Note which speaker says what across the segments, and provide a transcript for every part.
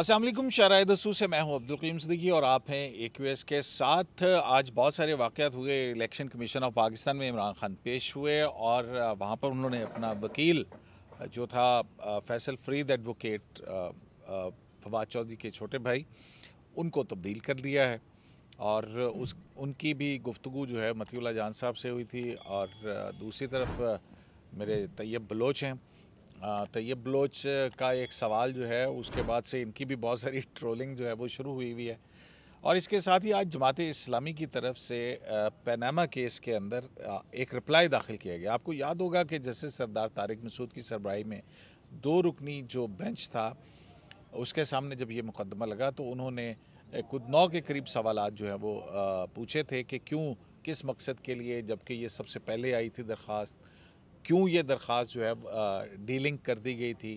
Speaker 1: असलम शराय दसू से मैं हूं अब्दुल कीम सदगी और आप हैं ए क्यू एस के साथ आज बहुत सारे वाक़ात हुए इलेक्शन कमीशन ऑफ पाकिस्तान में इमरान खान पेश हुए और वहां पर उन्होंने अपना वकील जो था फैसल फरीद एडवोकेट फवाद चौधरी के छोटे भाई उनको तब्दील कर दिया है और उस उनकी भी गुफ्तु जो है मतील्ला जान साहब से हुई थी और दूसरी तरफ मेरे तैयब बलोच हैं तैयब तो ब्लोच का एक सवाल जो है उसके बाद से इनकी भी बहुत सारी ट्रोलिंग जो है वो शुरू हुई हुई है और इसके साथ ही आज जमात इस्लामी की तरफ से पैनामा केस के अंदर एक रिप्लाई दाखिल किया गया आपको याद होगा कि जस्टिस सरदार तारिक मसूद की सरबराही में दो रुकनी जो बेंच था उसके सामने जब ये मुकदमा लगा तो उन्होंने खुद नौ के करीब सवाल जो है वो पूछे थे कि क्यों किस मकसद के लिए जबकि ये सबसे पहले आई थी दरख्वास्त क्यों ये दरख्वास्त जो है डीलिंग कर दी गई थी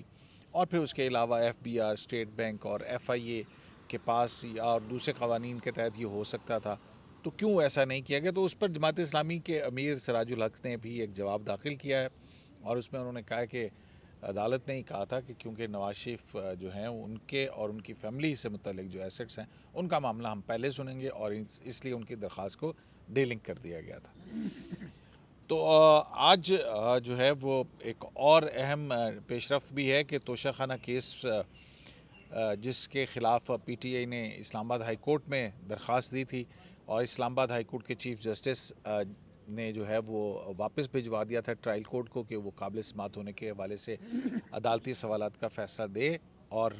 Speaker 1: और फिर उसके अलावा F B R state bank और एफ आई ए के पास और दूसरे कवानीन के तहत ये हो सकता था तो क्यों ऐसा नहीं किया गया तो उस पर जमात इस्लामी के अमीर सराजुल हक ने भी एक जवाब दाखिल किया है और उसमें उन्होंने कहा कि अदालत ने ही कहा था कि क्योंकि नवाज शरीफ जो हैं उनके और उनकी फैमिली से मतलब जो एसेट्स हैं उनका मामला हम पहले सुनेंगे और इसलिए उनकी दरख्वास्त को डीलिंग कर दिया गया था तो आज जो है वो एक और अहम पेशरफ भी है कि तोशाखाना केस जिसके ख़िलाफ़ पीटीआई ने इस्लामाबाद हाई कोर्ट में दरख्वास्त दी थी और इस्लामाबाद हाई कोर्ट के चीफ जस्टिस ने जो है वो वापस भिजवा दिया था ट्रायल कोर्ट को कि वो काबिल समात होने के हवाले से अदालती सवाल का फ़ैसला दे और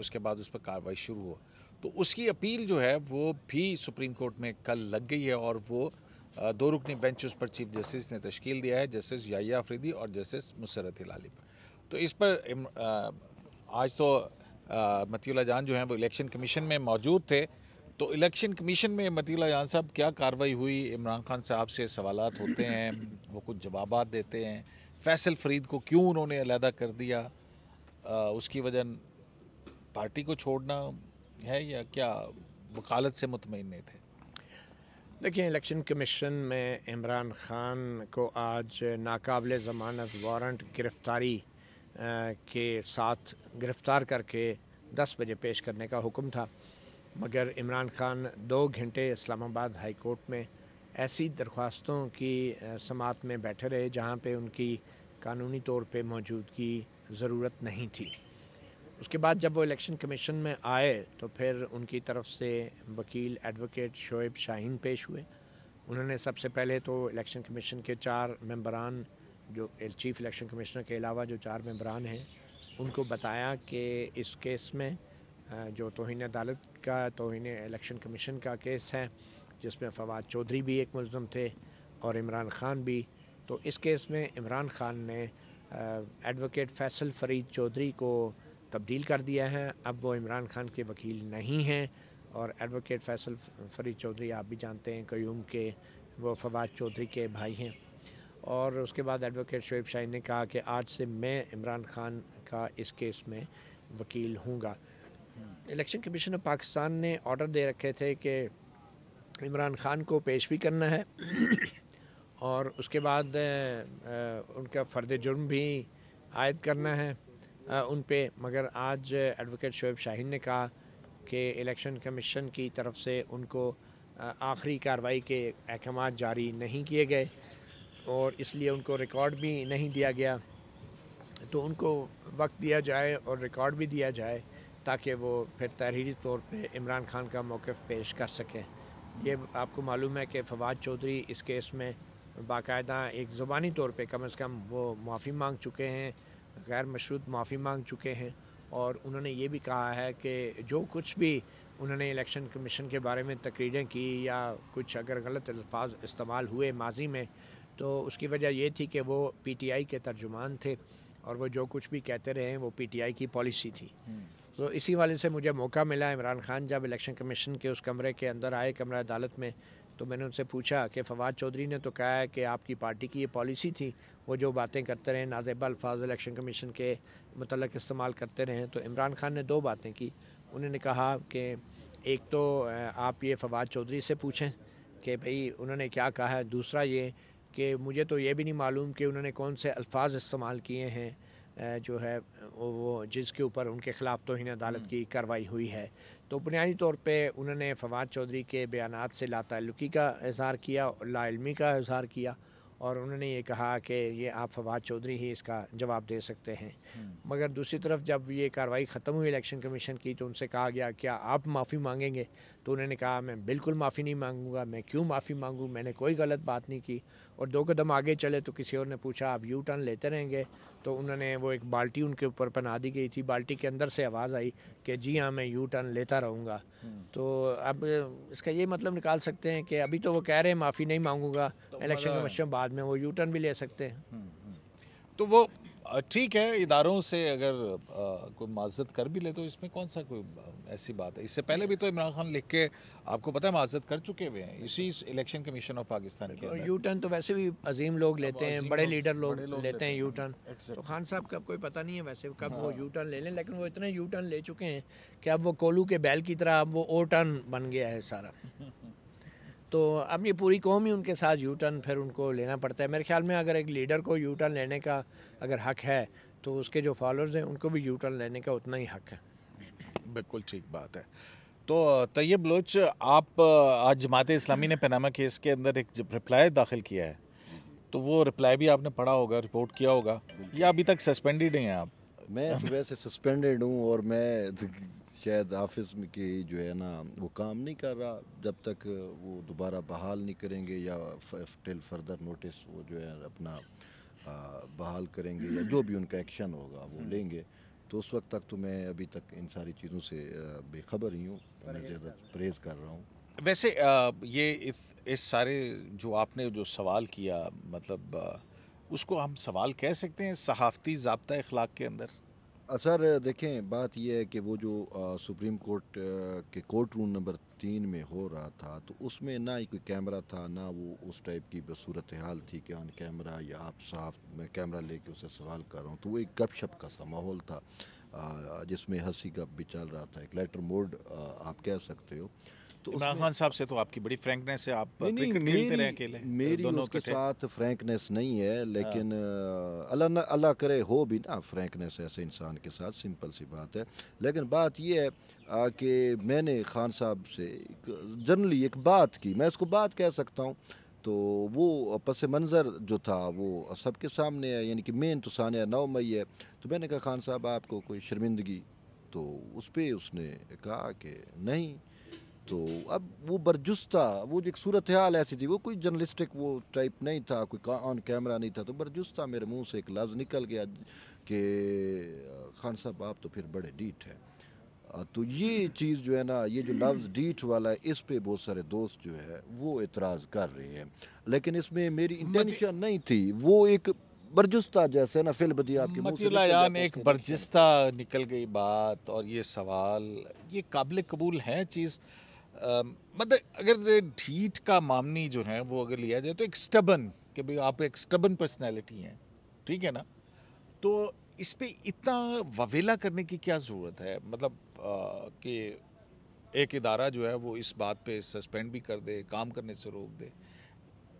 Speaker 1: उसके बाद उस पर कार्रवाई शुरू हो तो उसकी अपील जो है वो भी सुप्रीम कोर्ट में कल लग गई है और वो दो रुकनी बेंच उस पर चीफ जस्टिस ने तश्कील दिया है जस्टिस याया अफरीदी और जस्टिस मुसरत हिलाली पर तो इस पर आज तो मतीला जान जो हैं वो इलेक्शन कमीशन में मौजूद थे तो इलेक्शन कमीशन में मतीला जान साहब क्या कार्रवाई हुई इमरान खान साहब से सवाल होते हैं वो कुछ जवाब देते हैं फैसल फरीद को क्यों उन्होंने अलहदा कर दिया आ, उसकी वजह पार्टी को छोड़ना है या क्या वकालत से मुतमिन थे
Speaker 2: देखिए इलेक्शन कमीशन में इमरान ख़ान को आज नाकबल ज़मानत वारंट गिरफ़्तारी के साथ गिरफ़्तार करके 10 बजे पेश करने का हुक्म था मगर इमरान ख़ान दो घंटे इस्लामाबाद हाई कोर्ट में ऐसी दरख्वास्तों की समात में बैठे रहे जहाँ पे उनकी कानूनी तौर पे मौजूदगी ज़रूरत नहीं थी उसके बाद जब वो इलेक्शन कमीशन में आए तो फिर उनकी तरफ से वकील एडवोकेट शोएब शाहीन पेश हुए उन्होंने सबसे पहले तो इलेक्शन कमीशन के चार मेंबरान जो चीफ इलेक्शन कमिश्नर के अलावा जो चार मेंबरान हैं उनको बताया कि इस केस में जो तोहन अदालत का तोहन इलेक्शन कमीशन का केस है जिसमें फवाद चौधरी भी एक मुलम थे और इमरान ख़ान भी तो इस केस में इमरान ख़ान ने एडवोकेट फैसल फरीद चौधरी को तब्दील कर दिया है अब वो इमरान खान के वकील नहीं हैं और एडवोकेट फैसल फरीद चौधरी आप भी जानते हैं क्यूम के वो फवाद चौधरी के भाई हैं और उसके बाद एडवोकेट शुएब शाही ने कहा कि आज से मैं इमरान खान का इस केस में वकील हूँगा इलेक्शन कमीशन ऑफ पाकिस्तान ने ऑर्डर दे रखे थे कि इमरान खान को पेश भी करना है और उसके बाद उनका फ़र्द जुर्म भी आयद करना है उन पर मगर आज एडवोकेट शोएब शाहीन ने कहा कि इलेक्शन कमीशन की तरफ से उनको आखिरी कार्रवाई के अहकाम जारी नहीं किए गए और इसलिए उनको रिकॉर्ड भी नहीं दिया गया तो उनको वक्त दिया जाए और रिकॉर्ड भी दिया जाए ताकि वो फिर तहरीरी तौर पे इमरान खान का मौक़ पेश कर सकें ये आपको मालूम है कि फवाद चौधरी इस केस में बाकायदा एक ज़ुबानी तौर पे कम अज़ कम वो माफ़ी मांग चुके हैं गैर मशरूत माफ़ी मांग चुके हैं और उन्होंने ये भी कहा है कि जो कुछ भी उन्होंने इलेक्शन कमीशन के बारे में तकरीरें की या कुछ अगर गलत अल्फाज इस्तेमाल हुए माजी में तो उसकी वजह ये थी कि वो पीटीआई के तर्जुमान थे और वो जो कुछ भी कहते रहे वो पीटीआई की पॉलिसी थी हम्म। तो इसी वाले से मुझे मौका मिला इमरान खान जब इलेक्शन कमीशन के उस कमरे के अंदर आए कमरा अदालत में तो मैंने उनसे पूछा कि फवाद चौधरी ने तो कहा है कि आपकी पार्टी की ये पॉलिसी थी वो जो बातें करते रहे नाजेब अल्फाज इलेक्शन कमीशन के मतलब इस्तेमाल करते रहे तो इमरान खान ने दो बातें की उन्होंने कहा कि एक तो आप ये फवाद चौधरी से पूछें कि भाई उन्होंने क्या कहा है दूसरा ये कि मुझे तो ये भी नहीं मालूम कि उन्होंने कौन से अल्फाज इस्तेमाल किए हैं जो है वो जिसके ऊपर उनके ख़िलाफ़ तोहन अदालत हम्म। की कार्रवाई हुई है तो बुनियादी तौर पर उन्होंने फवाद चौधरी के बयान से लातल्लुकी का इजहार किया लाआलमी का इजहार किया और उन्होंने ये कहा कि ये आप फवाद चौधरी ही इसका जवाब दे सकते हैं हम्म। मगर दूसरी तरफ जब ये कार्रवाई ख़त्म हुई इलेक्शन कमीशन की तो उनसे कहा गया क्या आप माफ़ी मांगेंगे तो उन्होंने कहा मैं बिल्कुल माफ़ी नहीं मांगूंगा मैं क्यों माफ़ी मांगूँ मैंने कोई गलत बात नहीं की और दो कदम आगे चले तो किसी और ने पूछा आप यू टर्न लेते रहेंगे तो उन्होंने वो एक बाल्टी उनके ऊपर पहना दी गई थी बाल्टी के अंदर से आवाज़ आई कि जी हाँ मैं यू टर्न लेता रहूँगा हम्म। तो अब इसका ये मतलब निकाल सकते हैं कि अभी तो वो कह रहे हैं माफ़ी नहीं मांगूंगा तो इलेक्शन तो कमीशन बाद में वो यू टर्न भी ले सकते हैं हम्म, हम्म। तो वो
Speaker 1: ठीक है इदारों से अगर कोई माजत कर भी ले तो इसमें कौन सा कोई ऐसी बात है इससे पहले भी तो इमरान खान लिख के आपको पता है माजत कर चुके हुए हैं इसी इलेक्शन कमीशन ऑफ पाकिस्तान के यू
Speaker 2: टर्न तो वैसे भी अजीम लोग लेते हैं बड़े लीडर लोग लेते हैं यू टर्न तो खान साहब का कोई पता नहीं है वैसे कब वो यू हाँ। टर्न ले लें लेकिन वो इतने यू टर्न ले चुके हैं कि अब वो कोलू के बैल की तरह अब वो ओ टर्न बन गया है सारा तो अब ये पूरी कौम ही उनके साथ यू टर्न फिर उनको लेना पड़ता है मेरे ख्याल में अगर एक लीडर को यू टर्न लेने का अगर हक है तो उसके जो फॉलोअर्स हैं उनको भी यू टर्न लेने का उतना ही हक है
Speaker 1: बिल्कुल ठीक बात है तो तैयब बलोच आप आज जमात इस्लामी ने पनामा केस के अंदर एक रिप्लाई दाखिल किया है तो वो रिप्लाई भी आपने पढ़ा होगा रिपोर्ट किया होगा
Speaker 3: या अभी तक सस्पेंडेड हैं आप मैं सुबह से सस्पेंडेड हूँ और मैं शायद ऑफिस के जो है ना वो काम नहीं कर रहा जब तक वो दोबारा बहाल नहीं करेंगे या टिल फर्दर नोटिस वो जो है अपना आ, बहाल करेंगे या जो भी उनका एक्शन होगा वो हम्म। लेंगे तो उस वक्त तक तो मैं अभी तक इन सारी चीज़ों से बेखबर ही हूँ मैं ज़्यादा परहेज़ कर रहा हूँ
Speaker 1: वैसे ये इस इस सारे जो आपने जो सवाल किया मतलब उसको हम सवाल कह सकते हैं सहाफ़ती जबता अखलाक के अंदर
Speaker 3: सर देखें बात यह है कि वो जो सुप्रीम कोर्ट के कोर्ट रूम नंबर तीन में हो रहा था तो उसमें ना ही कोई कैमरा था ना वो उस टाइप की सूरत हाल थी कि ऑन कैमरा या आप साफ मैं कैमरा लेके उसे सवाल कर रहा हूँ तो वो एक गपशप का सा माहौल था जिसमें हंसी गप भी चल रहा था एक लेटर मोड आप कह सकते हो तो इमरान खान
Speaker 1: साहब से तो आपकी बड़ी फ्रेंकनेस है आप नहीं, क्रिकेट खेलते रहे अकेले मेरी दोनों उसके साथ
Speaker 3: फ्रेंकनेस नहीं है हाँ। लेकिन अल्लाह अल्लाह करे हो भी ना फ्रेंकनेस ऐसे इंसान के साथ सिंपल सी बात है लेकिन बात यह है कि मैंने खान साहब से जनरली एक बात की मैं उसको बात कह सकता हूँ तो वो पस मंज़र जो था वो सबके सामने है यानी कि मेन तो सानिया नौ मई है तो मैंने कहा खान साहब आपको कोई शर्मिंदगी तो उस पर उसने कहा कि नहीं तो अब वो बरजुस था वो एक सूरत हाल ऐसी थी वो कोई जर्नलिस्टिक वो टाइप नहीं था कोई ऑन कैमरा नहीं था तो बरजुस था मेरे मुंह से एक लफ्ज़ निकल गया कि खान साहब आप तो फिर बड़े डीट हैं तो ये चीज़ जो है ना ये जो लफ्ज़ डीट वाला है इस पे बहुत सारे दोस्त जो है वो एतराज़ कर रहे हैं लेकिन इसमें मेरी इंटेंशन नहीं थी वो एक बर्जिस्ता जैसे ना फिल बदी आपके मुझे एक
Speaker 1: बर्जिस्ता निकल गई बात और ये सवाल ये काबिल कबूल है चीज़ मतलब अगर ढीठ का मामनी जो है वो अगर लिया जाए तो एक स्टबन कि भाई आप एक स्टबन पर्सनैलिटी हैं ठीक है ना तो इस पर इतना ववेला करने की क्या ज़रूरत है मतलब कि एक इदारा जो है वो इस बात पे सस्पेंड भी कर दे काम करने से रोक दे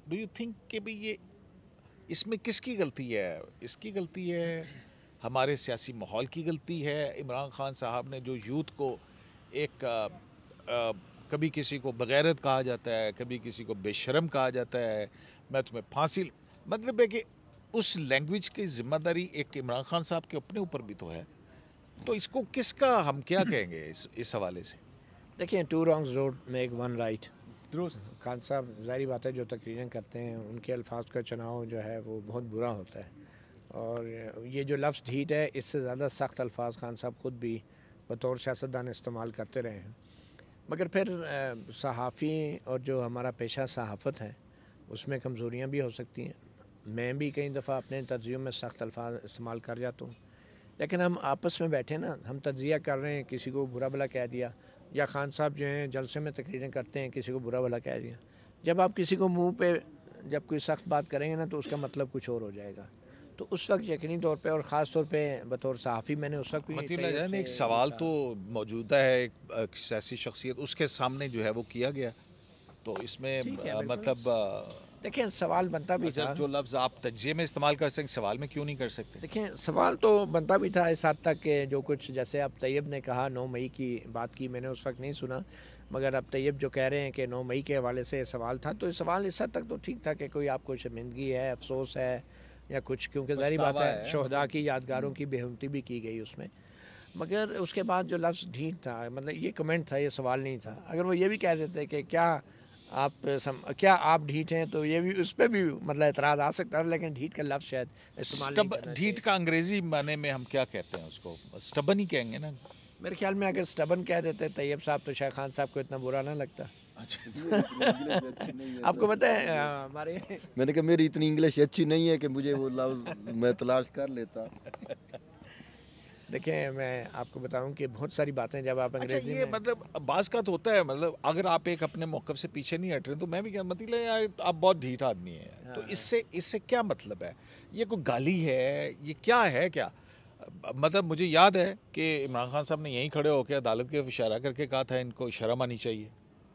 Speaker 1: डू यू थिंक कि भाई ये इसमें किसकी गलती है इसकी गलती है हमारे सियासी माहौल की गलती है इमरान खान साहब ने जो यूथ को एक आ, आ, कभी किसी को बगैरत कहा जाता है कभी किसी को बेशरम कहा जाता है मैं तुम्हें फांसी मतलब है कि उस लैंग्वेज की जिम्मेदारी एक इमरान खान साहब के अपने ऊपर भी तो है तो इसको किसका हम क्या हम्म। कहेंगे इस इस हवाले से
Speaker 2: देखिए टू रॉन्ग्स रोड मेक वन राइट दुरुस्त खान साहब जारी बात है जो तकरीरें करते हैं उनके अल्फाज का चुनाव जो है वो बहुत बुरा होता है और ये जो लफ्ज़ ढीट है इससे ज़्यादा सख्त अल्फाज खान साहब ख़ुद भी बतौर सियासतदान इस्तेमाल करते रहे हैं मगर फिर सहाफ़ी और जो हमारा पेशा सहाफ़त है उसमें कमज़ोरियाँ भी हो सकती हैं मैं भी कई दफ़ा अपने तजियों में सख्त अल्फाज इस्तेमाल कर जाता हूँ लेकिन हम आपस में बैठे ना हम तजिया कर रहे हैं किसी को बुरा भला कह दिया या खान साहब जो हैं जलसे में तकरीरें करते हैं किसी को बुरा भला कह दिया जब आप किसी को मुंह पे जब कोई सख्त बात करेंगे ना तो उसका मतलब कुछ और हो जाएगा तो उस वक्त यकीनी तौर पे और ख़ास तौर पे बतौर सहाफ़ी मैंने उस वक्त भी एक सवाल तो
Speaker 1: मौजूदा है एक सियासी शख्सियत उसके सामने जो है वो किया गया तो इसमें मतलब
Speaker 2: देखें सवाल बनता भी अच्छा, था जो
Speaker 1: लफ्ज़ आप तजिए में इस्तेमाल कर सकते सवाल में क्यों नहीं कर सकते देखें
Speaker 2: सवाल तो बनता भी था इस हद तक के जो कुछ जैसे अब तैयब ने कहा नौ मई की बात की मैंने उस वक्त नहीं सुना मगर अब तैयब जो कह रहे हैं कि नौ मई के हवाले से सवाल था तो सवाल इस हद तक तो ठीक था कि कोई आपको शर्मिंदगी है अफसोस है या कुछ क्योंकि जारी बात है, है। शहदा की यादगारों की बेहमती भी की गई उसमें मगर उसके बाद जो लफ्ज़ ढीठ था मतलब ये कमेंट था ये सवाल नहीं था अगर वो ये भी कह देते कि क्या आप सम, क्या आप ढीठ हैं तो ये भी उस पर भी मतलब एतराज़ आ सकता है लेकिन ढीठ का लफ्ज़ शायद ढीठ का
Speaker 1: अंग्रेज़ी माने में हम क्या कहते हैं उसको स्टबन ही कहेंगे ना
Speaker 2: मेरे ख्याल में अगर स्टबन कह देते तैयब साहब तो शाह खान साहब को इतना बुरा ना लगता अच्छा आपको पता है हाँ, हमारे
Speaker 3: मैंने कहा मेरी इतनी इंग्लिश अच्छी नहीं है कि मुझे वो लफ्ज मैं तलाश कर लेता
Speaker 2: देखें मैं आपको बताऊं कि बहुत सारी बातें जब आप अच्छा, अंग्रेजी
Speaker 3: अच्छा ये में... मतलब
Speaker 1: बास का तो होता है मतलब अगर आप एक अपने मौक़ से पीछे नहीं हट रहे तो मैं भी क्या मतलब यार आप बहुत ढीठ आदमी हैं हाँ। तो हाँ। इससे इससे क्या मतलब है ये कोई गाली है ये क्या है क्या मतलब मुझे याद है कि इमरान खान साहब ने यहीं खड़े होकर अदालत के इशारा करके कहा था इनको शर्म आनी चाहिए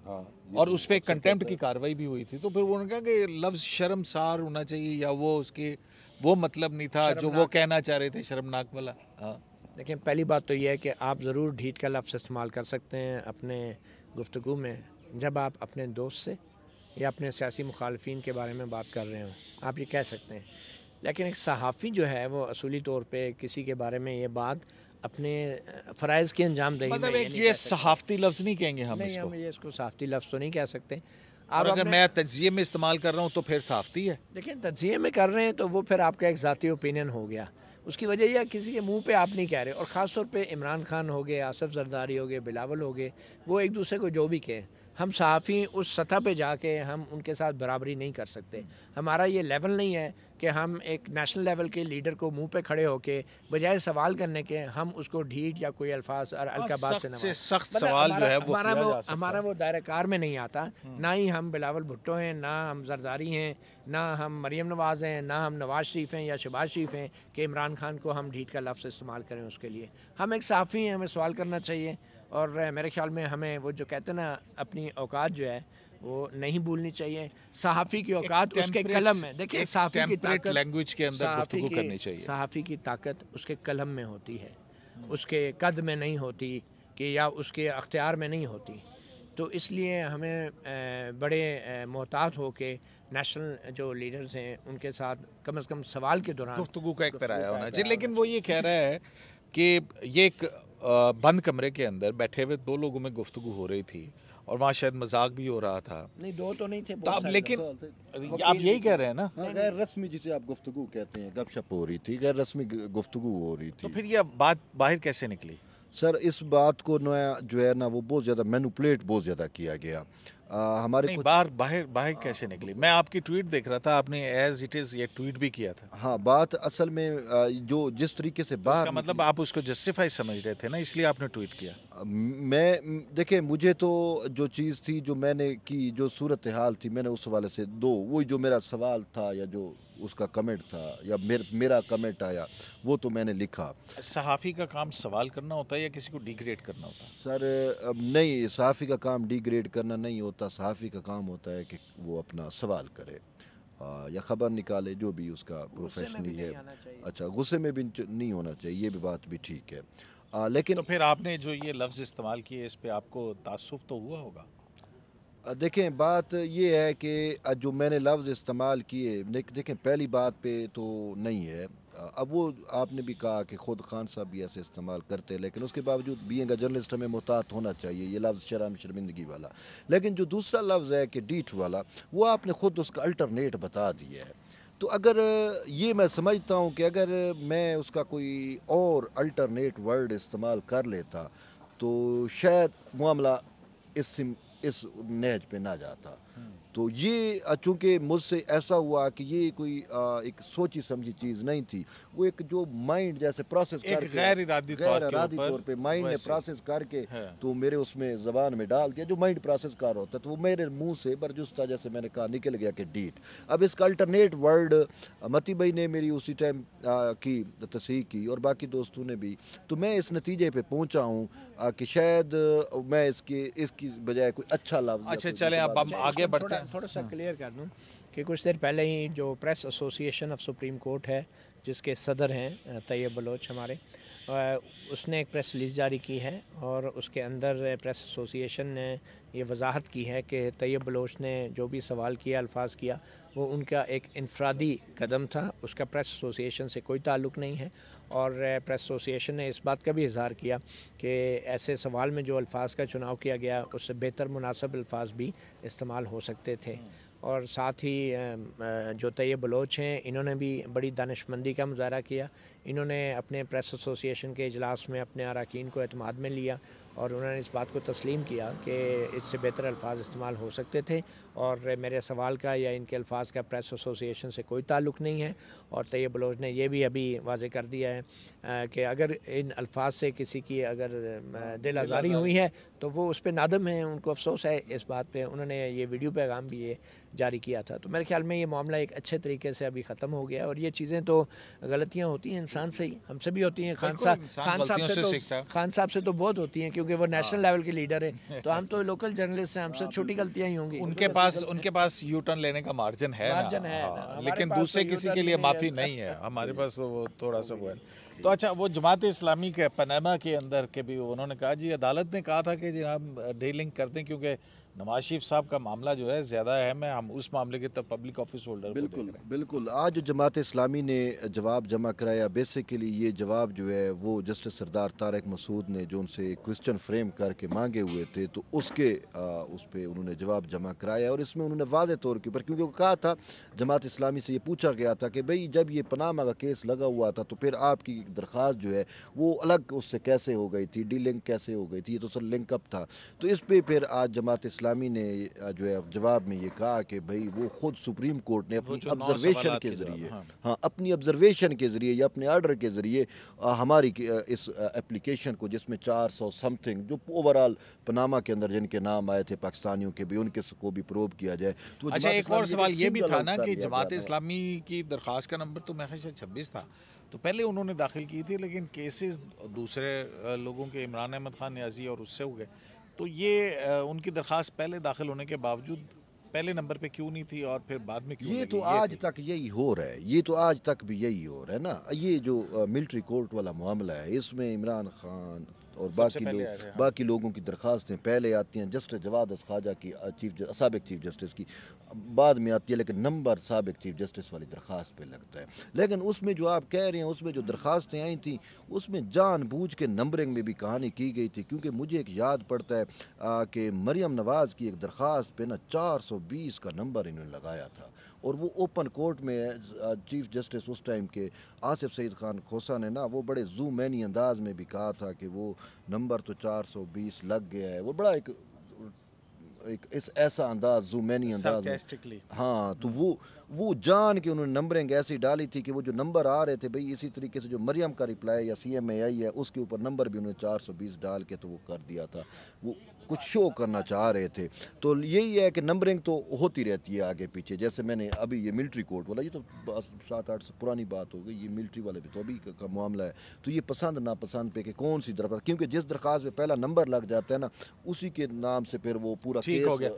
Speaker 1: हाँ, और उस पर कंटेम्प्ट की कार्रवाई भी हुई थी तो फिर उन्होंने कहा कि लफ्ज़ शर्मसार होना चाहिए या वो उसके वो मतलब नहीं था जो वो कहना चाह रहे थे शर्मनाक वाला
Speaker 2: हाँ देखिए पहली बात तो यह है कि आप ज़रूर ढीट का लफ्ज़ इस्तेमाल कर सकते हैं अपने गुफ्तु में जब आप अपने दोस्त से या अपने सियासी मुखालफन के बारे में बात कर रहे हो आप ये कह सकते हैं लेकिन एक सहाफ़ी जो है वो असूली तौर पे किसी के बारे में ये बात अपने फ़रज़ के अंजाम देंगे मतलब एक ये सहाफ़ती लफ्ज़ नहीं कहेंगे हम नहीं इसको। हम ये इसको सहाफ़ती लफ्ज़ तो नहीं कह सकते आप अगर मैं तजिए में इस्तेमाल कर रहा हूँ तो फिर सहाफ़ती है लेकिन तजिए में कर रहे हैं तो वो फिर आपका एक ज़ाती ओपिनियन हो गया उसकी वजह यह किसी के मुंह पे आप नहीं कह रहे और ख़ास तौर पर इमरान खान हो गए आसफ़ जरदारी हो गए बिलावल हो गए वो एक दूसरे को जो भी कहें हम सहाफ़ी उस सतह पर जाके हम उनके साथ बराबरी नहीं कर सकते हमारा ये लेवल नहीं है कि हम एक नेशनल लेवल के लीडर को मुंह पे खड़े होके बजाय सवाल करने के हम उसको ढीठ या कोई अल्फाज और हाँ, अलकाबाद से से सख्त मतलब सवाल जो है वो हमारा वो हमारा वो दायरा कार में नहीं आता हम्म। ना ही हम बिलावल भुट्टो हैं ना हम जरदारी हैं ना हम मरीम नवाज़ हैं ना हम नवाज शरीफ हैं या शबाज शरीफ हैं कि इमरान खान को हम ढीठ का लफ्ज़ इस्तेमाल करें उसके लिए हम एक साफ़ी हैं हमें सवाल करना चाहिए और मेरे ख्याल में हमें वो जो कहते हैं ना अपनी औकात जो है वो नहीं भूलनी चाहिए सहाफ़ी की औकात उसके कलम में देखिए सहाफ़ी की ताकत लैंग्वेज के अंदर सहाफ़ी की करनी चाहिए सहाफ़ी की ताकत उसके कलम में होती है उसके कद में नहीं होती कि या उसके अख्तियार में नहीं होती तो इसलिए हमें बड़े मोहतात हो के नेशनल जो लीडर्स हैं उनके साथ कम से कम सवाल के दौरान गुफ्तु का एक कराया होना चाहिए लेकिन वो ये कह रहा
Speaker 1: है कि ये एक बंद कमरे के अंदर बैठे हुए दो लोगों में गुफ्तु हो रही थी और वहाँ शायद मजाक भी हो रहा था
Speaker 2: नहीं दो तो नहीं थे तो आप लेकिन आप यही कह रहे हैं ना
Speaker 3: गैर रस्मी जिसे आप गुफ्तु कहते हैं गपशप हो रही थी गैर रस्मी गुफ्तु हो रही तो थी तो फिर यह बात बाहर कैसे निकली सर इस बात को नया जो है ना वो बहुत ज़्यादा मैनुपलेट बहुत ज़्यादा किया गया आ, हमारे नहीं, बार बाहर बाहर कैसे निकली
Speaker 1: मैं आपकी ट्वीट देख रहा था आपने एज इट इज़ ये ट्वीट भी किया था
Speaker 3: हाँ बात असल में जो जिस तरीके से तो बाहर तो मतलब आप उसको जस्टिफाई समझ रहे थे ना इसलिए आपने ट्वीट किया मैं देखें मुझे तो जो चीज़ थी जो मैंने की जो सूरत हाल थी मैंने उस हवाले से दो वही जो मेरा सवाल था या जो उसका कमेंट था या मेर, मेरा कमेंट आया वो तो मैंने लिखा
Speaker 1: सहाफ़ी का काम सवाल करना होता है या किसी को डिग्रेड करना होता है
Speaker 3: सर अब नहीं सहाफ़ी का काम डिग्रेड करना नहीं होता सहाफ़ी का काम होता है कि वो अपना सवाल करे आ, या ख़बर निकाले जो भी उसका प्रोफेशनली है अच्छा गुस्से में भी नहीं होना चाहिए ये भी बात भी ठीक है आ, हाँ, लेकिन तो फिर आपने जो ये लफ्ज़ इस्तेमाल किए इस पर आपको तसुफ तो हुआ होगा देखें बात ये है कि जो मैंने लफ्ज़ इस्तेमाल किए देखें पहली बात पे तो नहीं है अब वो आपने भी कहा कि ख़ुद खान साहब भी ऐसे इस्तेमाल करते हैं लेकिन उसके बावजूद बी का जर्नलिस्ट हमें मुहतात होना चाहिए ये लफ्ज़ शर्म शर्मिंदगी वाला लेकिन जो दूसरा लफ्ज़ है कि डीठ वाला वो आपने ख़ुद उसका अल्टरनेट बता दिया है तो अगर ये मैं समझता हूँ कि अगर मैं उसका कोई और अल्टरनेट वर्ड इस्तेमाल कर लेता तो शायद मामला इस इस नहज पे ना जाता तो ये चूँकि मुझसे ऐसा हुआ कि ये कोई आ, एक सोची समझी चीज़ नहीं थी वो एक जो माइंड जैसे प्रोसेस तौर पे माइंड ने प्रोसेस करके हाँ। तो मेरे उसमें ज़बान में डाल दिया जो माइंड प्रोसेस कर रहा होता तो वो मेरे मुंह से बरजुस्ता जैसे मैंने कहा निकल गया कि डीट अब इसका अल्टरनेट वर्ड मती भाई ने मेरी उसी टाइम की तस्ह की और बाकी दोस्तों ने भी तो मैं इस नतीजे पर पहुँचा हूँ कि शायद मैं इसके इसकी बजाय कोई अच्छा लफ्ज अच्छा चले आप आगे बढ़ते हैं
Speaker 2: थोड़ा सा क्लियर हाँ। कर दूँ कि कुछ देर पहले ही जो press association of supreme court है जिसके सदर हैं तैयब बलोच हमारे उसने एक प्रेस रिलीज जारी की है और उसके अंदर प्रेस एसोसिएशन ने ये वजाहत की है कि तैयब बलोच ने जो भी सवाल किया अल्फाज किया वो उनका एक इनफरादी कदम था उसका प्रेस एसोसिएशन से कोई ताल्लुक नहीं है और प्रेस एसोसिएशन ने इस बात का भी इजहार किया कि ऐसे सवाल में जो अल्फाज का चुनाव किया गया उससे बेहतर मुनासब अल्फाज भी इस्तेमाल हो सकते थे और साथ ही जो तैयब तो बलोच हैं इन्होंने भी बड़ी दानशमंदी का मुजाहरा किया इन्होंने अपने प्रेस एसोसिएशन के अजलास में अपने अरकान को अतमाद में लिया और उन्होंने इस बात को तस्लीम किया कि इससे बेहतर अल्फाज इस्तेमाल हो सकते थे और मेरे सवाल का या इनके अल्फाज का प्रेस एसोसिएशन से कोई ताल्लुक़ नहीं है और तैयब बलोच ने यह भी अभी वाज कर दिया है कि अगर इन अल्फाज से किसी की अगर दिल आज़ारी हुई है तो वो उस पर नादम है उनको अफसोस है इस बात पर उन्होंने ये वीडियो पैगाम भी ये जारी किया था तो मेरे ख्याल में ये मामला एक अच्छे तरीके से अभी ख़त्म हो गया और ये चीज़ें तो गलतियाँ होती हैं इंसान से ही हमसे भी होती हैं खान साहब खान साहब से, से तो खान साहब से तो बहुत होती हैं क्योंकि वो नेशनल हाँ। लेवल के लीडर हैं तो हम तो लोकल जर्नलिस्ट हैं हमसे हाँ, छोटी गलतियाँ ही होंगी उनके पास पास
Speaker 1: उनके पास यू टर्न लेने का मार्जिन है मार्जिन है हाँ, लेकिन तो दूसरे तो किसी के लिए माफ़ी नहीं है हमारे पास तो वो थोड़ा सा वो है तो अच्छा वो जमात इस्लामी के पनामा के अंदर के भी उन्होंने कहा जी अदालत ने कहा था कि जी हम डीलिंग कर दें क्योंकि नवाज शरीफ साहब का मामला जो है ज़्यादा अहम है हम उस मामले के तब पब्लिक ऑफिस होल्डर
Speaker 3: बिल्कुल बिल्कुल आज जो जमात इस्लामी ने जवाब जमा कराया बेसिकली ये जवाब जो है वो जस्टिस सरदार तारक मसूद ने जो उनसे क्वेश्चन फ्रेम करके मांगे हुए थे तो उसके आ, उस पर उन्होंने जवाब जमा कराया और इसमें उन्होंने वाज तौर के ऊपर क्योंकि वो कहा था जमात इस्लामी से ये पूछा गया था कि भाई जब ये पनामा का केस लगा हुआ था तो फिर आपकी दरख्वास्त जो है वो अलग उससे कैसे हो गई थी डी लिंक कैसे हो गई थी ये तो सर लिंकअप था तो इस पर फिर आज जमात इस्लामी इस्लामी ने जो है जवाब में ये कहा कि भाई वो ख़ुद सुप्रीम कोर्ट ने अपनी ऑब्जर्वेशन के ज़रिए हाँ।, हाँ अपनी ऑब्जर्वेशन के ज़रिए या अपने आर्डर के ज़रिए हमारी इस एप्लीकेशन को जिसमें चार सौ समथिंग जो ओवरऑल पनामा के अंदर जिनके नाम आए थे पाकिस्तानियों के भी उनके को भी प्रोब किया जाए तो अच्छा एक और सवाल ये भी था ना कि जमात
Speaker 1: इस्लामी की दरख्वास्त का नंबर तो मैं शायद छब्बीस था तो पहले उन्होंने दाखिल की थी लेकिन केसेस दूसरे लोगों के इमरान अहमद खान न्याजी और उससे हो गए तो ये उनकी दरख्वास्त पहले दाखिल होने के बावजूद पहले नंबर पे क्यों नहीं थी और फिर बाद में
Speaker 3: क्यों ये तो आज तक यही हो रहा है ये तो आज तक भी यही हो रहा है ना ये जो मिलिट्री कोर्ट वाला मामला है इसमें इमरान खान और बाकी लोग हाँ। बाकी लोगों की दरख्वास्तें पहले आती हैं जस्टिस जवाद खाजा की चीफ सबक चीफ जस्टिस की बाद में आती है लेकिन नंबर सबक चीफ जस्टिस वाली दरख्वास्त पर लगता है लेकिन उसमें जो आप कह रहे हैं उसमें जो दरख्वास्तें आई थी उसमें जान बूझ के नंबरिंग में भी कहानी की गई थी क्योंकि मुझे एक याद पड़ता है कि मरियम नवाज़ की एक दरख्वास्त पे ना चार सौ बीस का नंबर इन्होंने लगाया था और वो ओपन कोर्ट में चीफ जस्टिस उस टाइम के आसिफ सईद खान खोसा ने ना वो बड़े जू मैनी अंदाज में भी कहा था कि वो नंबर तो 420 लग गया है वो बड़ा एक एक इस ऐसा अंदाज मैनी अंदाज हाँ तो वो वो जान के उन्होंने नंबरिंग ऐसी डाली थी कि वो जो नंबर आ रहे थे भाई इसी तरीके से जो मरियम का रिप्लाई या सी एम ए आई है उसके ऊपर नंबर भी उन्होंने चार सौ बीस डाल के तो वो कर दिया था वो कुछ शो करना चाह रहे थे तो यही है कि नंबरिंग तो होती रहती है आगे पीछे जैसे मैंने अभी ये मिलिट्री कोर्ट वाला ये तो सात आठ पुरानी बात हो गई ये मिलिट्री वाले भी तो अभी का, का मामला है तो ये पसंद नापसंद पे कि कौन सी दरख्वास्त क्योंकि जिस दरख्वास्त पे पहला नंबर लग जाता है ना उसी के नाम से फिर वो पूरा ठीक हो गया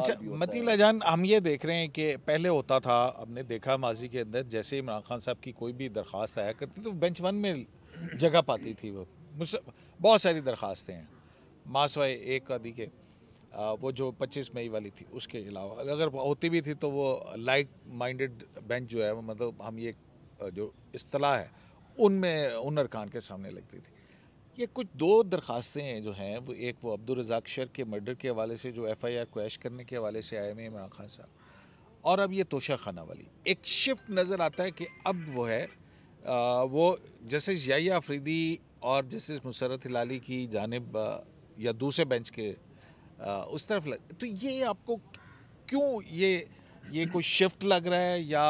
Speaker 3: अच्छा मतीला
Speaker 1: जान हम ये देख रहे हैं कि पहले होता था था हमने देखा माजी के अंदर जैसे इमरान खान साहब की कोई भी दरख्वास्त आया करती तो बेंच वन में जगह पाती थी वो मुझसे बहुत सारी दरख्वास्तें हैं मासवाए एक आदि के वो जो 25 मई वाली थी उसके अलावा अगर होती भी थी तो वो लाइट माइंडेड बेंच जो है मतलब हम ये जो अतलाह है उनमें उन अरकान के सामने लगती थी ये कुछ दो दरखास्तें जो हैं वो एक वो अब्दुलरजाक शर के मर्डर के हवाले से जो एफ आई आर कोश करने के हवाले से आए हुए इमरान खान साहब और अब ये तोशा खाना वाली एक शिफ्ट नज़र आता है कि अब वो है आ, वो जस्टिस याया अफरीदी और जस्टिस मुसरत हिलाली की जानब या दूसरे बेंच के आ, उस तरफ लग तो ये आपको क्यों ये ये कोई शिफ्ट लग
Speaker 2: रहा है या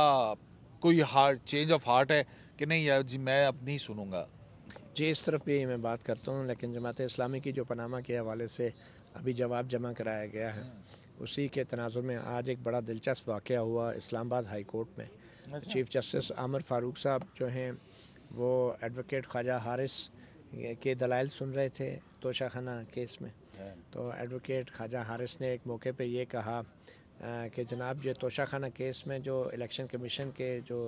Speaker 2: कोई हार्ट
Speaker 1: चेंज ऑफ हार्ट है कि नहीं यार जी मैं अब नहीं
Speaker 2: सुनूंगा जी इस तरफ भी मैं बात करता हूँ लेकिन जमात इस्लामी की जो पनामा के हवाले से अभी जवाब जमा कराया गया है हम्म। उसी के तनाजुर में आज एक बड़ा दिलचस्प वाक़ हुआ इस्लामाबाद हाई कोर्ट में अच्छा। चीफ जस्टिस आमर फारूक साहब जो हैं वो एडवोकेट ख्वाजा हारिस के दलाइल सुन रहे थे तोशाखाना केस में हाँ। तो एडवोकेट ख्वाजा हारिस ने एक मौके पे ये कहा कि जनाब ये तोशाखाना केस में जो इलेक्शन कमीशन के जो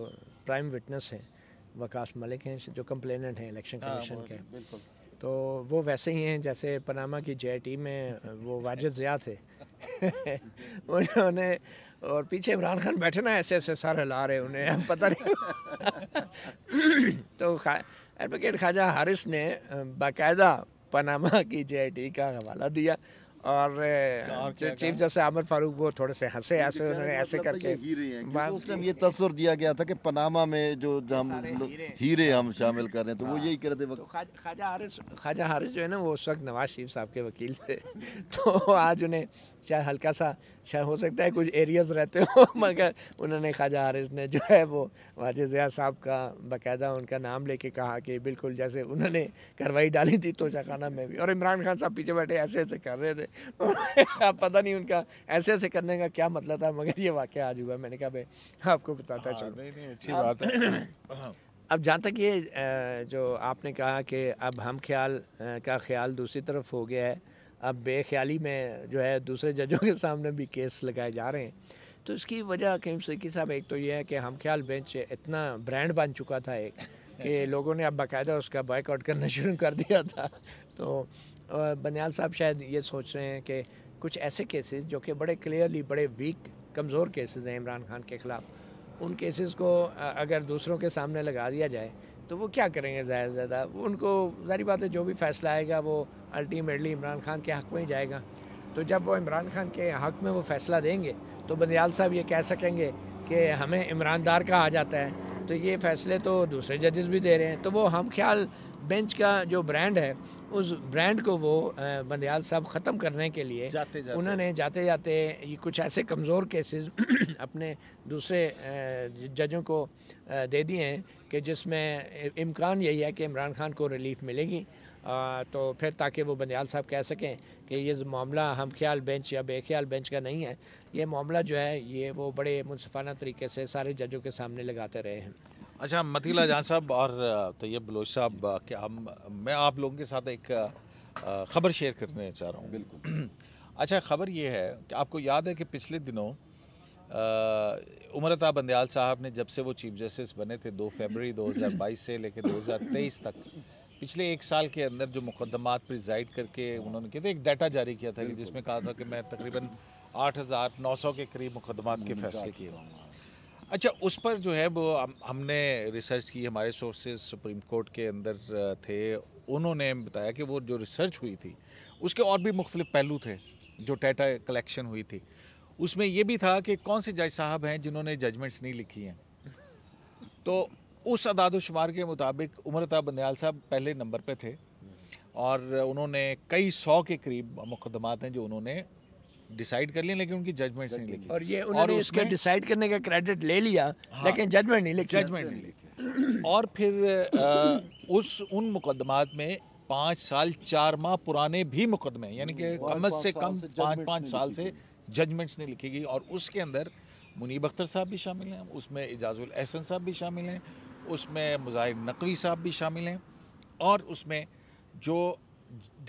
Speaker 2: प्राइम विटनेस हैं वकास मलिक हैं जो कंप्लेनेंट हैं इलेक्शन हाँ, कमीशन के तो वो वैसे ही हैं जैसे पनामा की जे टी में वो वाजिद ज़िया थे उन्होंने और पीछे इमरान खान बैठे ना ऐसे ऐसे सारे ला रहे उन्हें अब पता नहीं तो खा एडवोकेट ख्वाजा हारिस ने बाकायदा पनामा की जे का हवाला दिया और चीफ जस्टिस आमिर फारूक वो थोड़े से हंसे ऐसे तो उन्होंने ऐसे मतलब
Speaker 3: करके उस टाइम ये तस्वर दिया गया था कि पनामा में जो हम हीरे
Speaker 2: हम शामिल कर रहे हैं तो वो हाँ। यही करते वक्त तो ख्वाजा हारिस ख्वाजा हारिस जो है ना वो उस वक्त नवाज शरीफ साहब के वकील थे तो आज उन्हें शायद हल्का सा शायद हो सकता है कुछ एरियाज रहते हो मगर उन्होंने ख्वाजा हारिस ने जो है वो वाज ज़िया साहब का बाकायदा उनका नाम लेके कहा कि बिल्कुल जैसे उन्होंने कार्रवाई डाली थी तोशाखाना में भी और इमरान खान साहब पीछे बैठे ऐसे ऐसे कर रहे थे पता नहीं उनका ऐसे ऐसे करने का क्या मतलब था मगर ये वाक्य आज हुआ मैंने कहा भाई आपको बताता हाँ, चलो नहीं नहीं अच्छी बात है अब जहाँ तक ये जो आपने कहा कि अब हम ख्याल का ख्याल दूसरी तरफ हो गया है अब बेख्याली में जो है दूसरे जजों के सामने भी केस लगाए जा रहे हैं तो इसकी वजह कहीं सिक्की साहब एक तो ये है कि हम ख्याल बेंच इतना ब्रांड बन चुका था एक कि अच्छा। लोगों ने अब बाकायदा उसका बॉयकआउट करना शुरू कर दिया था तो बनियाल साहब शायद ये सोच रहे हैं कि कुछ ऐसे केसेस जो कि बड़े क्लियरली बड़े वीक कमज़ोर केसेस हैं इमरान खान के ख़िलाफ़ उन केसेस को अगर दूसरों के सामने लगा दिया जाए तो वो क्या करेंगे ज़्यादा से ज़्यादा उनको जारी बात है जो भी फ़ैसला आएगा वो अल्टीमेटली इमरान खान के हक़ में ही जाएगा तो जब वो इमरान खान के हक़ में वो फ़ैसला देंगे तो बंदयाल साहब ये कह सकेंगे कि हमें इमरानदार दार कहा जाता है तो ये फैसले तो दूसरे जजेस भी दे रहे हैं तो वो हम ख्याल बेंच का जो ब्रांड है उस ब्रांड को वो बंदयाल साहब ख़त्म करने के लिए जाते जाते उन्होंने जाते जाते ये कुछ ऐसे कमज़ोर केसेस अपने दूसरे जजों को दे दिए हैं कि जिसमें इम्कान यही है कि इमरान खान को रिलीफ मिलेगी आ, तो फिर ताकि वो बनियाल साहब कह सकें कि ये मामला हम ख्याल बेंच या बेख्याल बेंच का नहीं है ये मामला जो है ये वो बड़े मुनफाना तरीके से सारे जजों के सामने लगाते रहे हैं
Speaker 1: अच्छा मतीला जान साहब और तैयब बलोच साहब क्या हम मैं आप लोगों के साथ एक ख़बर शेयर करने चाह रहा हूँ बिल्कुल अच्छा ख़बर ये है कि आपको याद है कि पिछले दिनों उमरता बंदयाल साहब ने जब से वो चीफ जस्टिस बने थे दो फरवरी 2022 से लेकर 2023 तक पिछले एक साल के अंदर जो मुकदमात प्रिजाइड करके उन्होंने किया था एक डाटा जारी किया था कि जिसमें कहा था कि मैं तकरीबन आठ हज़ार नौ सौ के करीब मुकदमात के हम्म, फैसले किए अच्छा उस पर जो है वो हम, हमने रिसर्च की हमारे सोर्सेज सुप्रीम कोर्ट के अंदर थे उन्होंने बताया कि वो जो रिसर्च हुई थी उसके और भी मुख्तलिफ पहलू थे जो डाटा कलेक्शन हुई थी उसमें यह भी था कि कौन से जज साहब हैं जिन्होंने जजमेंट्स नहीं लिखी हैं तो उस अदादोशुमार के मुताबिक उमर ताब बंदयाल साहब पहले नंबर पे थे और उन्होंने कई सौ के करीब मुकदमात हैं जो उन्होंने डिसाइड कर लिए लेकिन उनकी जजमेंट नहीं लिखी और ये और उसके
Speaker 2: डिसाइड करने का क्रेडिट ले लिया हाँ, लेकिन जजमेंट नहीं लिखी जजमेंट नहीं लिखी
Speaker 1: और फिर आ, उस उन मुकदमात में पाँच साल चार माह पुराने भी मुकदमे यानी कि हम्म। कम से कम पाँच पाँच साल से जजमेंट्स नहीं लिखी गई और उसके अंदर मुनीब अख्तर साहब भी शामिल हैं उसमें एजाजुल एहसन साहब भी शामिल हैं उसमें मुजाहिर नकवी साहब भी शामिल हैं और उसमें जो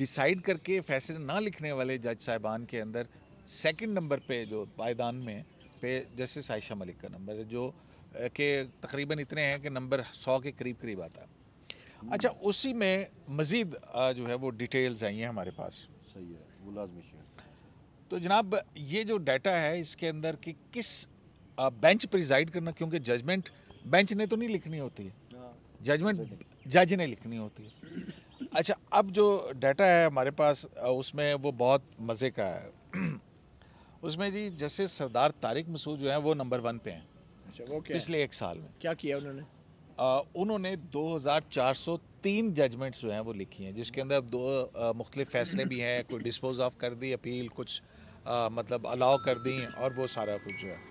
Speaker 1: डिसाइड करके फैसले ना लिखने वाले जज साहिबान के अंदर सेकंड नंबर पे जो पायदान में पे जस्टिस आयशा मलिक का नंबर है जो के तकरीबन इतने हैं कि नंबर सौ के करीब करीब आता है अच्छा उसी में मज़ीद जो है वो डिटेल्स आई हैं हमारे पास
Speaker 3: सही
Speaker 1: है तो जनाब ये जो डाटा है इसके अंदर कि किस बेंच प्रिजाइड करना क्योंकि जजमेंट बेंच ने तो नहीं लिखनी होती है जजमेंट हाँ। जज ने लिखनी होती है अच्छा अब जो डाटा है हमारे पास उसमें वो बहुत मज़े का है उसमें जी जैसे सरदार तारिक मसूद जो हैं वो नंबर वन पे हैं
Speaker 2: अच्छा पिछले एक साल में क्या किया उन्होंने
Speaker 1: आ, उन्होंने 2403 जजमेंट्स जो हैं वो लिखी हैं जिसके अंदर दो मुख्तलिफ फैसले भी हैं कोई डिस्पोज ऑफ कर दी अपील कुछ आ, मतलब अलाउ कर दी और वो सारा कुछ जो है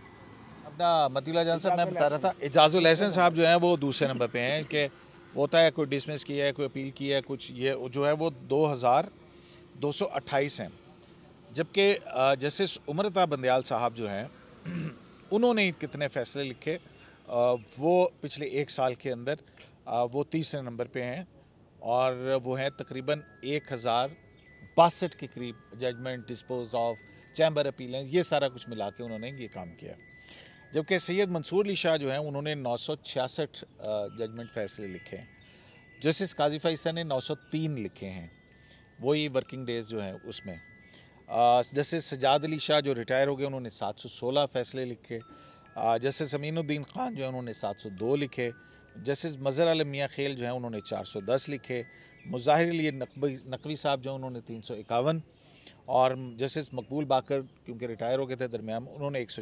Speaker 1: अपना मतीला जान साहब मैं बता रहा था एजाज़ुल लहसन साहब जो है वो दूसरे नंबर पे हैं कि होता है कोई डिसमिस किया है कोई अपील किया है कुछ ये जो है वो दो हज़ार दो सौ अट्ठाईस हैं जबकि जस्टिस उम्रता बंदयाल साहब जो हैं उन्होंने कितने फैसले लिखे वो पिछले एक साल के अंदर वो तीसरे नंबर पे हैं और वो हैं तकरीबन एक हज़ार बासठ के करीब judgment dispose of chamber appeal ये सारा कुछ मिला के उन्होंने ये काम किया जबकि सैयद मंसूर अली शाह जो हैं उन्होंने नौ जजमेंट फैसले लिखे हैं जस्टिस काजी फाइसा ने 903 लिखे हैं वही वर्किंग डेज जो हैं उसमें जस्टिस सजाद अली शाह जो रिटायर हो गए उन्होंने 716 फैसले लिखे जस्टिस अमीनुद्दीन खान जो है उन्होंने 702 लिखे जस्टिस मज़र आल मियाँ खेल जो है उन्होंने 410 लिखे मुजाहिर लिए नकवी नकवी साहब जो हैं उन्होंने तीन और जस्टिस मकबूल बाकर क्योंकि रिटायर हो गए थे दरमियान उन्होंने एक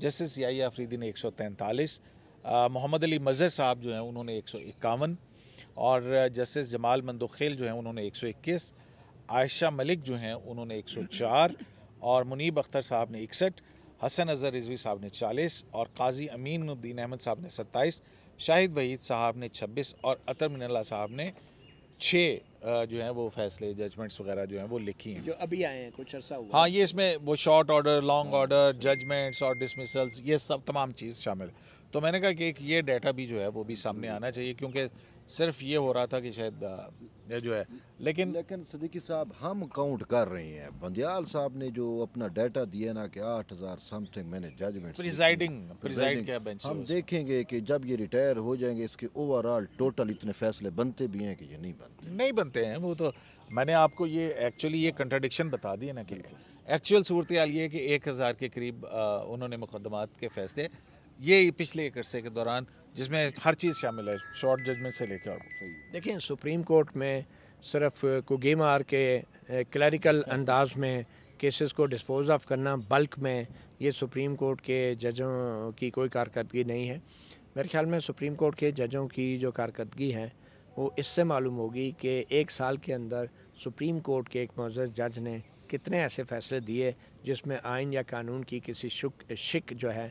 Speaker 1: जस्टिस या आफरीदी ने एक मोहम्मद अली मज़र साहब जो हैं उन्होंने एक और जस्टिस जमाल मंदोखेल जो हैं उन्होंने 121 आयशा मलिक जो हैं उन्होंने 104 और मुनीब अख्तर साहब ने इकसठ हसन अजहर रिजवी साहब ने 40 और काजी अमीन उद्दीन अहमद साहब ने 27 शाहिद वहीद साहब ने 26 और अतर मिनला साहब ने छः जो हैं वो फैसले जजमेंट्स वगैरह जो हैं वो लिखी हैं जो
Speaker 2: अभी आए हैं कुछ अर्सा हुआ हाँ ये
Speaker 1: इसमें वो short order long order judgments और डिसमिसल्स ये सब तमाम चीज़ शामिल है तो मैंने कहा कि एक ये डाटा भी जो है वो भी सामने आना चाहिए क्योंकि सिर्फ ये हो रहा था कि शायद ये जो है
Speaker 3: लेकिन लेकिन सदीकी साहब हम काउंट कर रहे हैं बंदियाल साहब ने जो अपना डाटा दिया ना कि आठ हज़ार समथिंग मैंने जजमेंट प्रिजाइडिंग प्रिजाइड बेंच हम देखेंगे कि जब ये रिटायर हो जाएंगे इसके ओवरऑल टोटल इतने फैसले बनते भी हैं कि ये नहीं बनते
Speaker 1: नहीं बनते हैं वो तो मैंने आपको ये एक्चुअली ये कंट्राडिक्शन बता दिया ना कि एक्चुअल सूरत हाल ये है कि एक हज़ार के करीब उन्होंने मुकदमात के फैसले ये पिछले एक अरसे के दौरान जिसमें हर चीज़ शामिल है शॉर्ट जजमेंट से लेकर
Speaker 2: देखिए सुप्रीम कोर्ट में सिर्फ कुगेमार के क्लरिकल eh, अंदाज में केसेस को डिस्पोज ऑफ करना बल्क में ये सुप्रीम कोर्ट के जजों की कोई कारकर्दगी नहीं है मेरे ख्याल में सुप्रीम कोर्ट के जजों की जो कारकर्दगी है वो इससे मालूम होगी कि एक साल के अंदर सुप्रीम कोर्ट के एक मज़द जज ने कितने ऐसे फैसले दिए जिसमें आइन या कानून की किसी शुक शिक जो है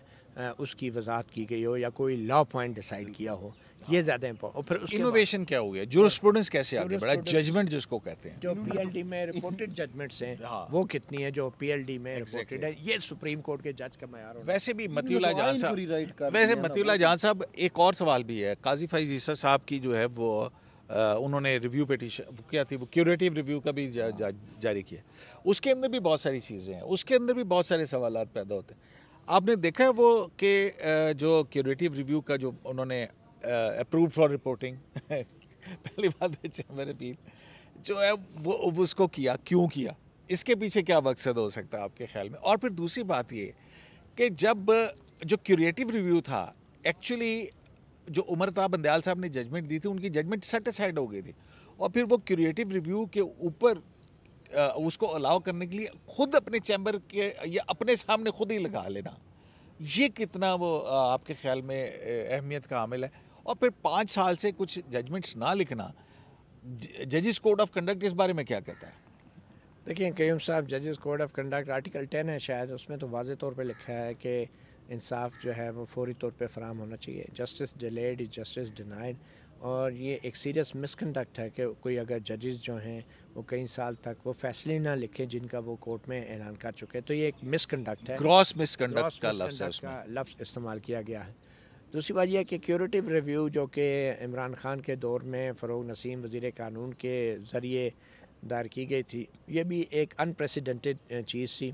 Speaker 2: उसकी वजाहत की गई हो या कोई लॉ पॉइंट डिसाइड किया हो ये ज़्यादा और फिर इनोवेशन क्या हो गया जुरिस्प्रूडेंस कैसे आ गया बड़ा जजमेंट जिसको कहते हैं जो पीएलडी में रिपोर्टेड जजमेंट्स हैं हाँ। वो कितनी है जो पीएलडी में रिपोर्टेड है ये सुप्रीम कोर्ट के जज का मैार वैसे भी मतियुला जान साहब वैसे मतियुला
Speaker 1: जान साहब एक और सवाल भी है काजी फैजीसा साहब की जो है वो उन्होंने रिव्यू पेटिशन क्या थी वो क्यूरेटिव रिव्यू का भी जा, जा, जारी किया उसके अंदर भी बहुत सारी चीज़ें हैं उसके अंदर भी बहुत सारे सवाल पैदा होते हैं आपने देखा है वो कि जो क्यूरेटिव रिव्यू का जो उन्होंने अप्रूव फॉर रिपोर्टिंग पहली बात है चैम्बर अपील जो है वो उसको किया क्यों किया इसके पीछे क्या मकसद हो सकता है आपके ख्याल में और फिर दूसरी बात ये कि जब जो क्यूरेटिव रिव्यू था एक्चुअली जो उमर ताब बंदयाल साहब ने जजमेंट दी थी उनकी जजमेंट सेटिसफाइड हो गई थी और फिर वो क्यूरेटिव रिव्यू के ऊपर उसको अलाउ करने के लिए खुद अपने चैम्बर के या अपने सामने खुद ही लगा लेना ये कितना वो आपके ख्याल में अहमियत का हामिल है और फिर पाँच साल से कुछ जजमेंट्स ना
Speaker 2: लिखना जजेस कोड ऑफ कंडक्ट इस बारे में क्या कहता है देखिए कयूम साहब जजेस code of conduct article ten है शायद उसमें तो वाज तौर पर लिखा है कि इंसाफ जो है वो फौरी तौर पे फराम होना चाहिए justice delayed is justice denied और ये एक सीरियस मिसकंडक्ट है कि कोई अगर जजेस जो हैं वो कई साल तक वो फैसले ना लिखें जिनका वो कोर्ट में ऐलान कर चुके हैं तो ये एक मिसकंडक्ट है क्रॉस मिसकंडक्ट का लफ्ज़ इस्तेमाल किया गया है दूसरी बात यह कि क्यूरेटिव रिव्यू जो कि इमरान खान के दौर में फ़रोग नसीम वज़ी कानून के ज़रिए दायर की गई थी ये भी एक अनप्रेसिडेंटेड चीज़ थी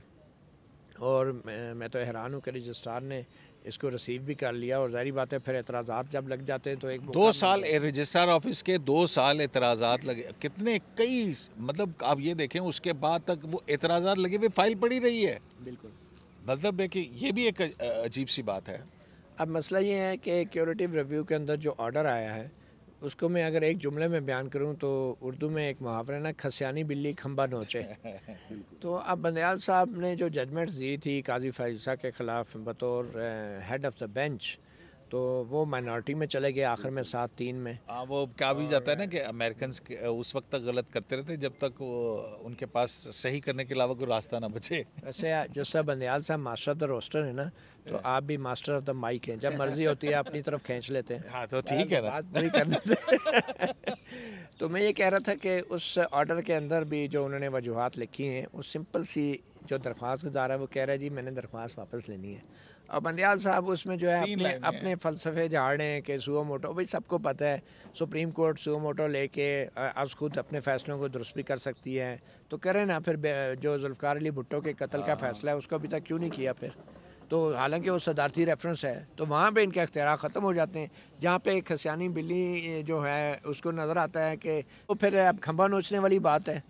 Speaker 2: और मैं, मैं तो हैरान हूँ कि रजिस्ट्रार ने इसको रिसीव भी कर लिया और जारी बात है फिर एतराज़ात जब लग जाते हैं तो एक दो
Speaker 1: साल रजिस्ट्रार ऑफिस के दो साल एतराज़ात लगे कितने कई मतलब आप ये देखें उसके बाद तक वो
Speaker 2: एतराज़ात लगे हुए फाइल पड़ी रही है बिल्कुल
Speaker 1: मतलब है कि ये भी एक अजीब सी बात
Speaker 2: है अब मसला ये है कि क्योरेटिव रिव्यू के अंदर जो ऑर्डर आया है उसको मैं अगर एक जुमले में बयान करूं तो उर्दू में एक मुहावरा ना खसियानी बिल्ली खम्बा नोचे तो अब बंदयाल साहब ने जो जजमेंट दी थी काजी फैज़ा के ख़िलाफ़ बतौर हेड ऑफ़ द बेंच तो वो माइनॉरिटी में चले गए आखिर में सात तीन में आ, हाँ, वो क्या भी
Speaker 1: जाता है ना कि अमेरिकन उस वक्त तक गलत करते रहते जब तक वो उनके पास सही करने के अलावा कोई रास्ता ना बचे
Speaker 2: ऐसे जैसा बंदयाल साहब मास्टर ऑफ द रोस्टर है ना तो आप भी मास्टर ऑफ द माइक हैं जब मर्जी होती है अपनी तरफ खींच लेते हैं हाँ तो ठीक है बात नहीं कर लेते तो मैं ये कह रहा था कि उस ऑर्डर के अंदर भी जो उन्होंने वजूहत लिखी हैं वो सिंपल सी जो दरख्वास्त गुजार है वो कह रहा है जी मैंने दरख्वास्त वापस लेनी है और बंदयाल साहब उसमें जो है अपने अपने फलसफे झाड़े हैं कि सुओ मोटो भाई सबको पता है सुप्रीम कोर्ट सुओ मोटो लेके आज खुद अपने फैसलों को दुरुस्त भी कर सकती है तो करें ना फिर जो जुल्फ़ार अली भुट्टो के कत्ल का हाँ। फैसला है उसको अभी तक क्यों नहीं किया फिर तो हालांकि वो सदारती रेफरेंस है तो वहाँ पे इनके अख्तियार ख़त्म हो जाते हैं जहाँ पे एक हसियानी बिल्ली जो है उसको नज़र आता है कि वो तो फिर अब खंभा नोचने वाली बात है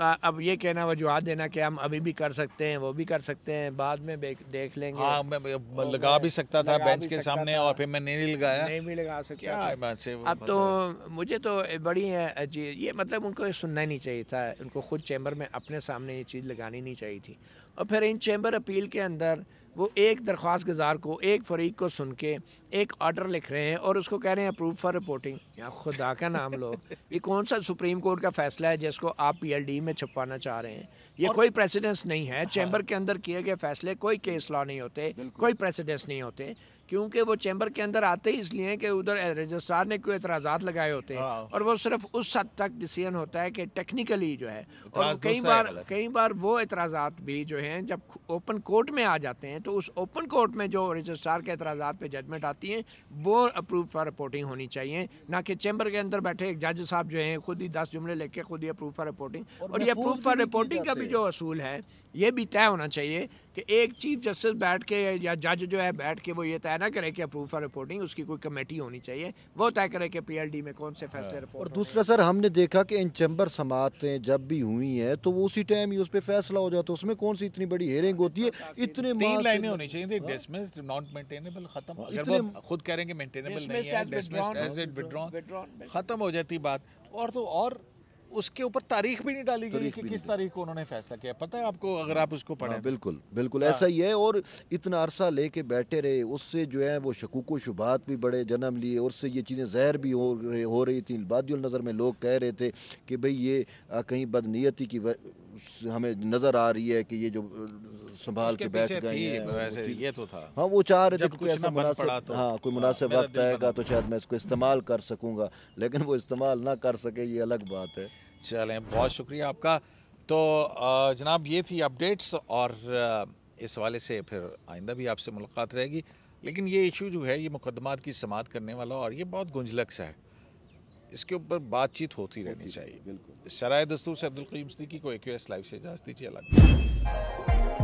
Speaker 2: अब ये कहना वजूहत देना कि हम अभी भी कर सकते हैं वो भी कर सकते हैं बाद में देख लेंगे आ, हाँ, मैं लगा भी सकता था बेंच के सामने और
Speaker 1: फिर मैं नहीं लगाया नहीं
Speaker 2: भी लगा सकता
Speaker 1: क्या अब तो
Speaker 2: मुझे तो बड़ी है अजीब ये मतलब उनको सुनना नहीं चाहिए था उनको खुद चैम्बर में अपने सामने ये चीज़ लगानी नहीं चाहिए थी और फिर इन चैम्बर अपील के अंदर वो एक दरख्वास्त गुजार को एक फरीक को सुन के एक ऑर्डर लिख रहे हैं और उसको कह रहे हैं अप्रूव फॉर रिपोर्टिंग या खुदा का नाम लो ये कौन सा सुप्रीम कोर्ट का फैसला है जिसको आप पीएलडी में छपवाना चाह रहे हैं ये कोई प्रेसिडेंस नहीं है हाँ। चैम्बर के अंदर किए गए फैसले कोई केस लॉ नहीं होते कोई प्रेसिडेंस नहीं होते क्योंकि वो चैम्बर के अंदर आते ही इसलिए कि उधर रजिस्ट्रार ने कोई एतराज़ात लगाए होते हैं हाँ। और वो सिर्फ उस हद तक डिसीजन होता है कि टेक्निकली जो है और तो कई बार कई बार वो एतराज़ात भी जो हैं जब ओपन कोर्ट में आ जाते हैं तो उस ओपन कोर्ट में जो रजिस्ट्रार के एतराज़ा पर जजमेंट आती हैं वो अप्रूव फॉर रिपोर्टिंग होनी चाहिए ना कि चैम्बर के अंदर बैठे एक जज साहब जो हैं खुद ही दस जुमले लेके खुद ही अप्रूव फॉर रिपोर्टिंग और ये अप्रूव फॉर रिपोर्टिंग का भी जो असूल है ये भी तय होना चाहिए कि एक चीफ जस्टिस बैठ के या जज जो है बैठ के वो ये तय ना करे कि अप्रूव फॉर रिपोर्टिंग उसकी कोई कमेटी होनी चाहिए वो तय करे कि पीएलडी में कौन से फैसले रिपोर्ट हाँ। और
Speaker 3: दूसरा सर हमने देखा कि इन चैम्बर समातें जब भी हुई हैं तो वो उसी टाइम ही उस पर फैसला हो जाता है उसमें कौन सी इतनी बड़ी हेयरिंग होती है हाँ, इतने तीन लाइनें होनी चाहिए हाँ।
Speaker 1: खुद कह रहे हैं खत्म हो जाती बात और तो और उसके ऊपर तारीख भी नहीं डाली गई कि किस तारीख को उन्होंने फैसला किया पता है आपको अगर आप उसको पढ़ें हाँ,
Speaker 3: तो। बिल्कुल बिल्कुल हाँ। ऐसा ही है और इतना अरसा लेके बैठे रहे उससे जो है वो शकूक शुबात भी बड़े जन्म लिए और उससे ये चीज़ें जहर भी हो रही हो रही थी बादल नज़र में लोग कह रहे थे कि भाई ये कहीं बदनीयती की हमें नज़र आ रही है कि ये जो संभाल के बैठ गए हैं ये तो था हाँ वो चाह रहे थे कोई ऐसा मुनासिब तो, हाँ कोई हाँ, मुनासिब वक्त आएगा तो शायद मैं इसको इस्तेमाल कर सकूँगा लेकिन वो इस्तेमाल ना कर सके ये अलग बात है चलें बहुत
Speaker 1: शुक्रिया आपका तो जनाब ये थी अपडेट्स और इस हवाले से फिर आइंदा भी आपसे मुलाकात रहेगी लेकिन ये इशू जो है ये मुकदमात की समात करने वाला और ये बहुत गुंजलक सा है इसके ऊपर बातचीत होती रहनी चाहिए शराय दस्तूर से अब्दुल करीम सिद्दीकी को एक्यूएस लाइव से इजाज़त दीजिए अलग